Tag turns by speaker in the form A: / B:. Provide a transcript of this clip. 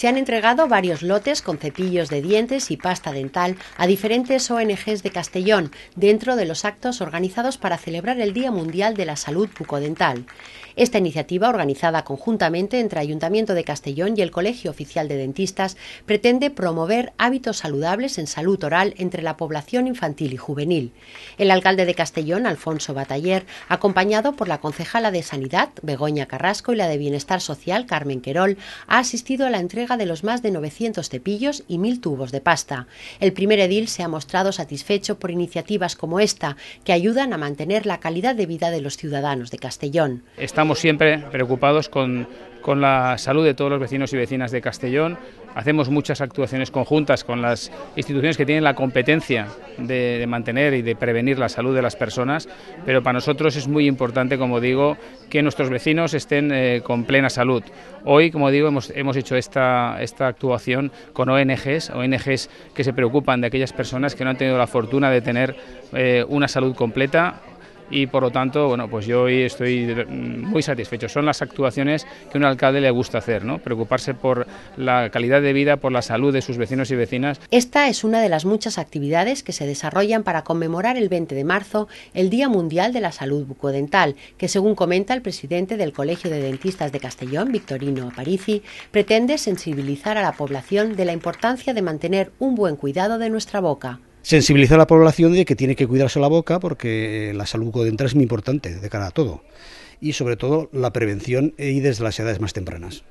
A: Se han entregado varios lotes con cepillos de dientes y pasta dental a diferentes ONGs de Castellón dentro de los actos organizados para celebrar el Día Mundial de la Salud Bucodental. Esta iniciativa, organizada conjuntamente entre Ayuntamiento de Castellón y el Colegio Oficial de Dentistas, pretende promover hábitos saludables en salud oral entre la población infantil y juvenil. El alcalde de Castellón, Alfonso Bataller, acompañado por la concejala de Sanidad, Begoña Carrasco, y la de Bienestar Social, Carmen Querol, ha asistido a la entrega de los más de 900 cepillos y 1.000 tubos de pasta. El primer edil se ha mostrado satisfecho por iniciativas como esta, que ayudan a mantener la calidad de vida de los ciudadanos de Castellón
B: estamos siempre preocupados con, la salud de todos los vecinos y vecinas de Castellón. Hacemos muchas actuaciones conjuntas con las instituciones que tienen la competencia de, mantener y de prevenir la salud de las personas, pero para nosotros es muy importante, como digo, que nuestros vecinos estén eh, con plena salud. Hoy, como digo, hemos, hemos hecho esta, esta actuación con ONGs, ONGs que se preocupan de aquellas personas que no han tenido la fortuna de tener eh, una salud completa y por lo tanto, bueno, pues yo hoy estoy mm, muy satisfecho. Son las actuaciones que un alcalde le gusta hacer, ¿no? Preocuparse por la calidad de vida, por la salud de sus vecinos y vecinas.
A: Esta es una de las muchas actividades que se desarrollan para conmemorar el 20 de marzo el Día Mundial de la Salud Bucodental, que según comenta el presidente del Colegio de Dentistas de Castellón, Victorino Aparici, pretende sensibilizar a la población de la importancia de mantener un buen cuidado de nuestra boca
C: sensibilizar a la población de que tiene que cuidarse la boca porque la salud codental es muy importante de cara a todo y sobre todo la prevención eh, y desde las edades más tempranas.